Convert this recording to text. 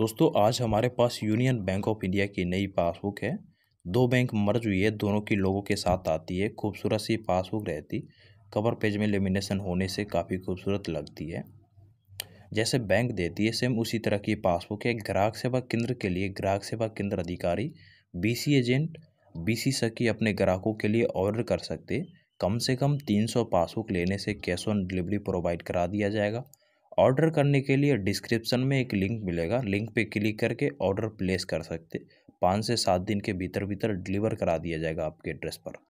दोस्तों आज हमारे पास यूनियन बैंक ऑफ इंडिया की नई पासबुक है दो बैंक मर्ज हुई है दोनों की लोगों के साथ आती है खूबसूरत सी पासबुक रहती कवर पेज में लेमिनेशन होने से काफ़ी खूबसूरत लगती है जैसे बैंक देती है सेम उसी तरह की पासबुक है ग्राहक सेवा केंद्र के लिए ग्राहक सेवा केंद्र अधिकारी बी एजेंट सी सखी अपने ग्राहकों के लिए ऑर्डर कर सकते कम से कम सौ पासबुक लेने से कैश ऑन डिलीवरी प्रोवाइड करा दिया जाएगा ऑर्डर करने के लिए डिस्क्रिप्सन में एक लिंक मिलेगा लिंक पे क्लिक करके ऑर्डर प्लेस कर सकते पाँच से सात दिन के भीतर भीतर डिलीवर करा दिया जाएगा आपके एड्रेस पर